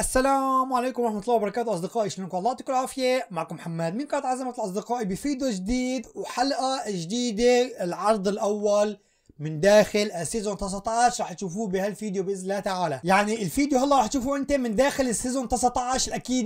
السلام عليكم ورحمة الله وبركاته أصدقائي شلونكم الله يعطيكم العافية معكم محمد من قناة عزمة الأصدقاء بفيديو جديد وحلقة جديدة العرض الأول من داخل السيزون 19 رح تشوفوه بهالفيديو باذن الله تعالى يعني الفيديو هلا رح تشوفوه انت من داخل السيزون 19 اكيد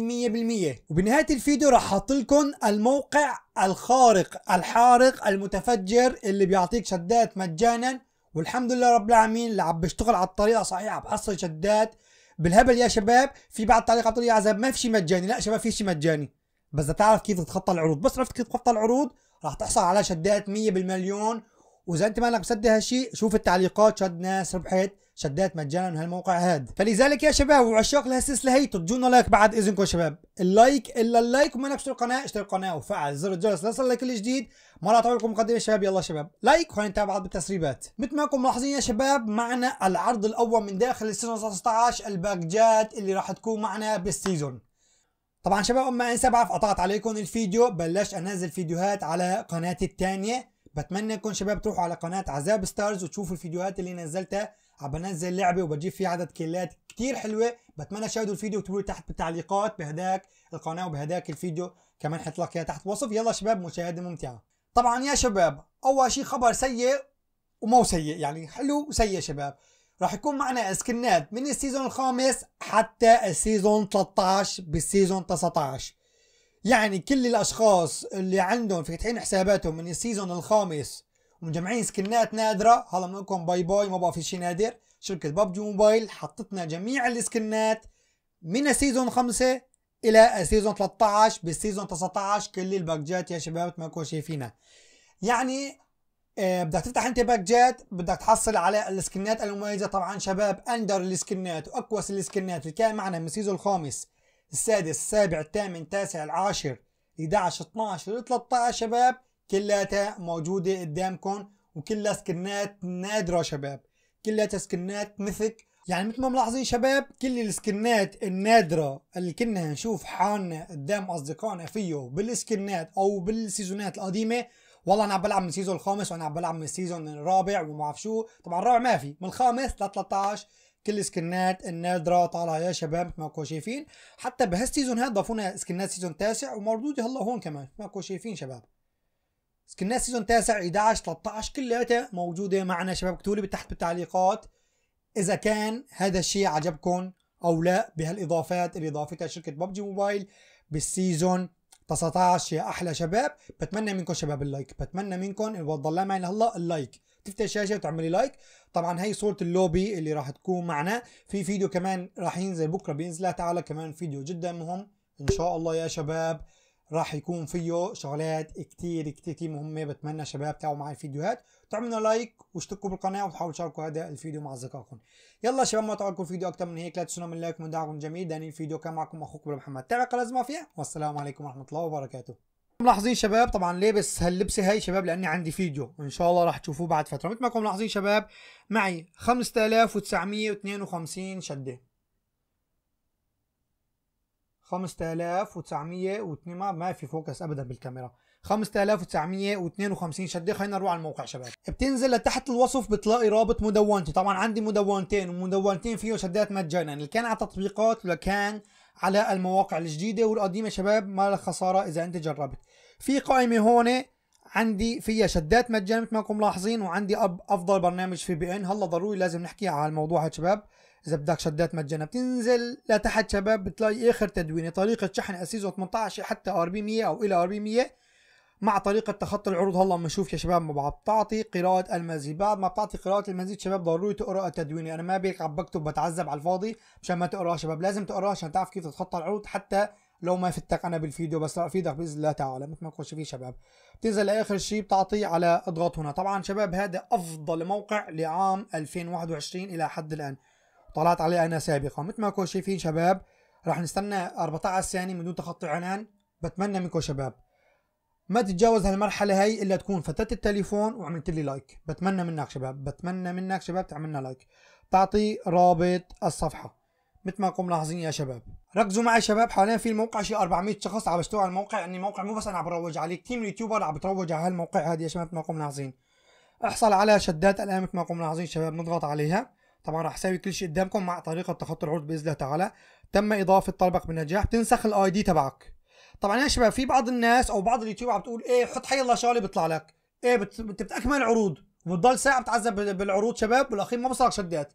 100% وبنهايه الفيديو رح احط لكم الموقع الخارق الحارق المتفجر اللي بيعطيك شدات مجانا والحمد لله رب العالمين اللي عم بشتغل على الطريقه صحيحه بحصل شدات بالهبل يا شباب في بعض تعليقات يا عزب ما في شيء مجاني لا شباب في شيء مجاني بس تعرف كيف تتخطى العروض بس عرفت كيف تتخطى العروض راح تحصل على شدات 100 بالمليون واذا انت مالك مصدق هالشيء شوف التعليقات شد ناس ربحت شدات مجانا من هالموقع هاد فلذلك يا شباب وعشاق لهالسلسله هي ترجونا لايك بعد اذنكم يا شباب اللايك الا اللايك وما اشتري القناه اشتري القناه وفعل زر الجرس ليصلك كل جديد ما راح لكم مقدمه شباب يلا شباب لايك وخلينا نتابع بعض بالتسريبات مثل ما انكم ملاحظين يا شباب معنا العرض الاول من داخل السيزون 19 الباكجات اللي راح تكون معنا بالسيزون طبعا شباب اما انسى بعرف قطعت عليكم الفيديو بلشت انزل فيديوهات على قناتي الثانيه بتمنى يكون شباب تروحوا على قناه عذاب ستارز وتشوفوا الفيديوهات اللي نزلتها عم بنزل لعبه وبجيب فيها عدد كيلات كتير حلوه بتمنى تشاهدوا الفيديو وتقولوا تحت بالتعليقات بهداك القناه وبهداك الفيديو كمان حطلك اياها تحت الوصف يلا شباب مشاهده ممتعه طبعا يا شباب اول شيء خبر سيء ومو سيء يعني حلو وسيء شباب راح يكون معنا اسكنات من السيزون الخامس حتى السيزون 13 بالسيزون 19 يعني كل الاشخاص اللي عندهم فاتحين حساباتهم من السيزون الخامس ومجمعين سكنات نادره هلا بنقول لكم باي باي ما بقى في شيء نادر شركه ببجي موبايل حطتنا جميع السكنات من السيزون خمسة الى السيزون 13 بالسيزون 19 كل الباكجات يا شباب ما كنتوا فينا يعني آه بدك تفتح انت باكجات بدك تحصل على السكنات المميزه طبعا شباب اندر السكنات واقوى السكنات اللي كان معنا من السيزون الخامس السادس السابع الثامن التاسع العاشر 11 12 13 شباب كلاتها موجودة قدامكم وكلها سكنات نادرة شباب كلها سكنات مثك يعني مثل ما ملاحظين شباب كل السكنات النادرة اللي كنا نشوف حالنا قدام أصدقائنا فيه بالسكنات أو بالسيزونات القديمة والله انا عم بلعب من السيزون الخامس وانا عم بلعب من السيزون الرابع وما بعرف شو طبعا الرابع ما في من الخامس ل 13 كل سكنات النادره طالعه يا شباب مثل ما كو شايفين حتى بهالسيزون هذا ضافونا سكنات سيزون تاسع وموجوده هلا هون كمان مثل ما كو شايفين شباب سكنات سيزون تاسع 11 13 كلياتها موجوده معنا شباب اكتبوا لي تحت بالتعليقات اذا كان هذا الشيء عجبكم او لا بهالاضافات اللي ضافتها شركه ببجي موبايل بالسيزون 19 يا احلى شباب بتمنى منكم شباب اللايك بتمنى منكم اللي ضل معي لهلا اللايك تفتح الشاشه وتعملي لايك طبعا هي صوره اللوبي اللي راح تكون معنا في فيديو كمان راح ينزل بكره بينزلها تعالى كمان فيديو جدا مهم ان شاء الله يا شباب راح يكون فيه شغلات كتير كتير مهمه بتمنى شباب تعوا معي الفيديوهات تعملوا لايك واشتركوا بالقناه وتحاولوا تشاركوا هذا الفيديو مع اصدقائكم يلا شباب ما تعرفوا فيديو اكثر من هيك لا تنسونا من لايك ومن دعمكم جميل داني الفيديو كان معكم اخوكم محمد تابع لازم فيها والسلام عليكم ورحمه الله وبركاته ملاحظين شباب طبعا لابس هاللبسه هاي شباب لاني عندي فيديو ان شاء الله راح تشوفوه بعد فتره مثل ما انكم ملاحظين شباب معي 5952 شده 5902 ما في فوكس ابدا بالكاميرا 5952 شده خلينا نروح على الموقع شباب بتنزل لتحت الوصف بتلاقي رابط مدونتي طبعا عندي مدونتين ومدونتين فيه شدات مجانا اللي كان على تطبيقات ولا كان على المواقع الجديدة والقديمة شباب ما خسارة إذا أنت جربت في قائمة هون عندي فيها شدات مجانا مثل ما انكم ملاحظين وعندي أب افضل برنامج في بي ان هلا ضروري لازم نحكي على الموضوع هذا شباب اذا بدك شدات مجانا بتنزل لتحت شباب بتلاقي اخر تدوينه طريقه شحن اسيزو 18 حتى ار بي 100 او الى ار بي 100 مع طريقة تخطي العروض هلا عم نشوف يا شباب ما بعد بتعطي قراءة المزيد بعد ما بتعطي قراءة المزيد شباب ضروري تقرا التدويني انا ما بيك عم بكتب بتعذب على الفاضي مشان ما تقراها شباب لازم تقراها عشان تعرف كيف تتخطى العروض حتى لو ما فتك انا بالفيديو بس راح افيدك باذن الله تعالى مثل ما تخش شايفين شباب بتنزل لاخر شيء بتعطي على اضغط هنا طبعا شباب هذا افضل موقع لعام 2021 الى حد الان طلعت عليه انا سابقا مثل ما تكونوا شايفين شباب راح نستنى 14 ثانيه من دون تخطي عنان بتمنى منكم شباب ما تتجاوز هالمرحلة هاي إلا تكون فتت التليفون وعملت لي لايك بتمنى منك شباب بتمنى منك شباب تعملنا لايك تعطي رابط الصفحة مثل ما انكم لاحظين يا شباب ركزوا معي شباب حاليا في الموقع شي 400 شخص عم يشتغلوا على الموقع اني يعني الموقع مو بس انا عم بروج عليه كثير من اليوتيوبر عم بتروج على هالموقع هذا يا شباب مثل ما انكم لاحظين احصل على شدات الان مثل ما انكم لاحظين شباب نضغط عليها طبعا راح اسوي كل شيء قدامكم مع طريقه تخطي العروض باذن الله تعالى تم اضافه طلبك بنجاح تنسخ الاي دي تبعك طبعا يا شباب في بعض الناس او بعض اليوتيوب عم بتقول ايه حط حي الله شغله بيطلع لك ايه بت... بتاكمل عروض وبتضل ساعه بتعذب بالعروض شباب بالاخير ما بوصلك شدات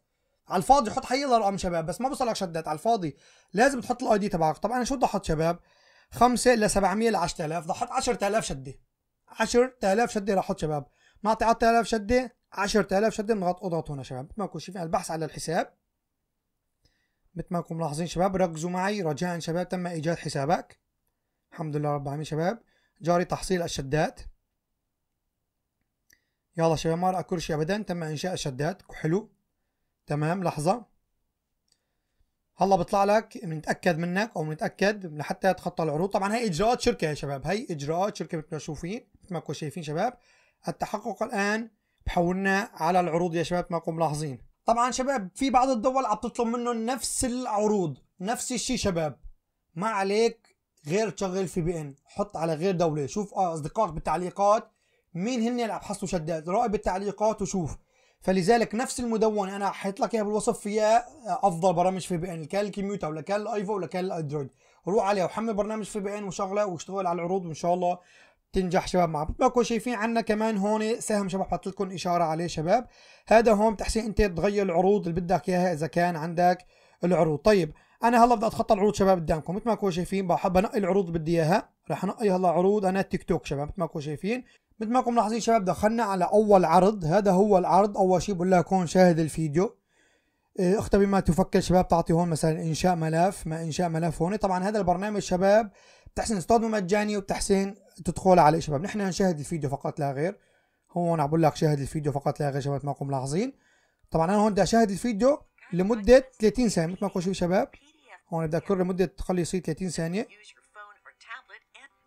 على الفاضي حط حي الله رقم شباب بس ما بوصلك شدات على الفاضي لازم تحط الاي دي تبعك طبعا انا شو بدي احط شباب 5 ل 700 ل 10000 بدي احط 10000 شده 10000 شده راح احط شباب نعطي 10000 شده 10000 شده بنضغط اضغط هنا شباب مثل ما شايفين البحث على الحساب مثل ما انكم ملاحظين شباب ركزوا معي رجاء شباب تم ايجاد حسابك الحمد لله رب العالمين شباب جاري تحصيل الشدات يلا شباب ما رأى كرشي أبدا تم إنشاء الشدات حلو تمام لحظة هلا بطلع لك بنتاكد منك او بنتاكد لحتى تخطى العروض طبعا هي اجراءات شركه يا شباب هي اجراءات شركه مثل ما شوفين مثل ما شايفين شباب التحقق الان بحولنا على العروض يا شباب ما كنتم ملاحظين طبعا شباب في بعض الدول عم تطلب منهم نفس العروض نفس الشيء شباب ما عليك غير تشغل في بي ان حط على غير دوله شوف آه، اصدقائك بالتعليقات مين هن اللي عم حصلوا شداد راقب التعليقات وشوف فلذلك نفس المدونه انا حطيت لك اياها بالوصف فيها آه، افضل برامج في بي ان كان الكمبيوتر ولكل الايفو كان الاندرويد روح عليها وحمل برنامج في بي ان وشغله واشتغل على العروض وان شاء الله تنجح شباب مع بتلاقوا شايفين عنا كمان هون سهم شباب حط لكم اشاره عليه شباب هذا هون تحسين انت تغير العروض اللي بدك اياها اذا كان عندك العروض طيب انا هلا بدي اتخطى العروض شباب قدامكم مثل ما كنتوا شايفين بحب انقي العروض اللي بدي اياها رح انقي هلا عروض انا التيك توك شباب مثل ما كنتوا شايفين مثل ما كنتوا ملاحظين شباب دخلنا على اول عرض هذا هو العرض اول شيء بقول لك هون شاهد الفيديو آه، اختبر بما تفكر شباب تعطي هون مثلا انشاء ملف ما انشاء ملف هون طبعا هذا البرنامج شباب بتحسن تستخدمه مجاني وبتحسن تدخل عليه شباب نحن نشاهد الفيديو فقط لا غير هون عم بقول لك شاهد الفيديو فقط لا غير شباب مثل ما كنتوا ملاحظين طبعا انا هون بدي اشاهد الفيديو لمده 30 ثانيه مثل ما كنتوا شباب هون بدي اكرر لمدة يصير 30 ثانية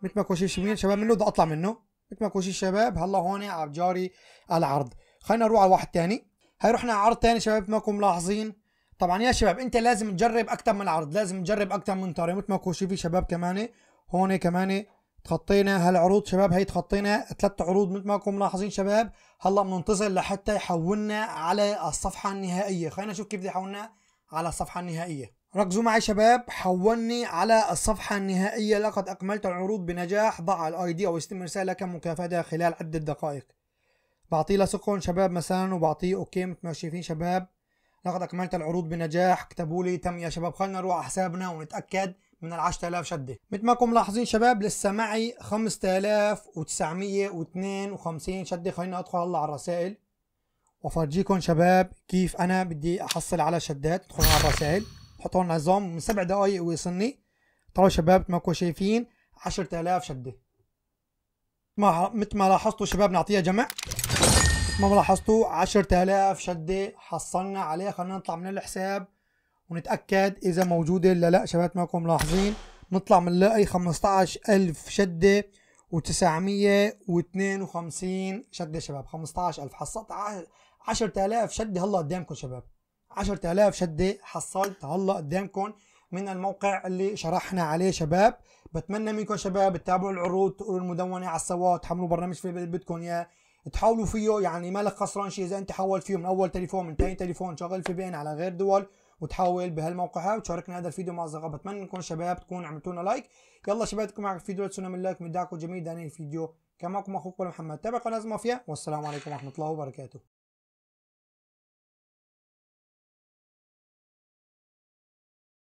ما متمكوشي شمين شباب منه بدي اطلع منه ما شيء شباب هلا هون عم جاري العرض خلينا نروح على واحد ثاني هاي رحنا على عرض ثاني شباب ما كنتم ملاحظين طبعا يا شباب انت لازم تجرب اكثر من عرض لازم تجرب اكثر من طريقه مثل ما كوشي في شباب كمان هون كمان تخطينا هالعروض شباب هي تخطينا ثلاث عروض مثل ما كنتم ملاحظين شباب هلا بننتظر لحتى يحولنا على الصفحه النهائيه خلينا نشوف كيف بده يحولنا على الصفحه النهائيه ركزوا معي شباب حولني على الصفحة النهائية لقد أكملت العروض بنجاح ضع الأي دي أو استلم رسالة مكافأة خلال عدة دقائق بعطيه لسكون شباب مثلا وبعطيه أوكي مثل ما شايفين شباب لقد أكملت العروض بنجاح اكتبوا لي تم يا شباب خلينا نروح على حسابنا ونتأكد من ال 10000 شدة مثل ما انكم ملاحظين شباب لسه معي 5952 شدة خلينا أدخل هلا على الرسائل وأفرجيكم شباب كيف أنا بدي أحصل على شدات ادخلوا على الرسائل حطوا لنا عظام من سبع دقايق ويصني طلعوا شباب ما كنتوا شايفين 10000 شده ما مثل ما لاحظتوا شباب نعطيها جمع مثل ما لاحظتوا 10000 شده حصلنا عليها خلينا نطلع من الحساب ونتاكد اذا موجوده ولا لا شباب كنتوا ملاحظين نطلع بنلاقي 15000 شده و952 شده شباب 15000 حصلت 10000 شده هلا قدامكم شباب 10000 شده حصلت هلا قدامكم من الموقع اللي شرحنا عليه شباب بتمنى منكم شباب تتابعوا العروض تقروا المدونه على السوا تحملوا برنامج في اللي بدكم اياه تحاولوا فيه يعني ما لك خسران شيء اذا انت حولت فيه من اول تليفون من ثاني تليفون شغل في بين على غير دول وتحاول بهالموقع هذا وتشاركنا هذا الفيديو مع اصدقائك بتمنى انكم شباب تكونوا عملتوا لنا لايك يلا شباب تكون معك فيديو لا تنسونا من لايك ومن دعمكم جميل داني الفيديو كان معكم اخوكم محمد تابع قناه مافيا والسلام عليكم ورحمه الله وبركاته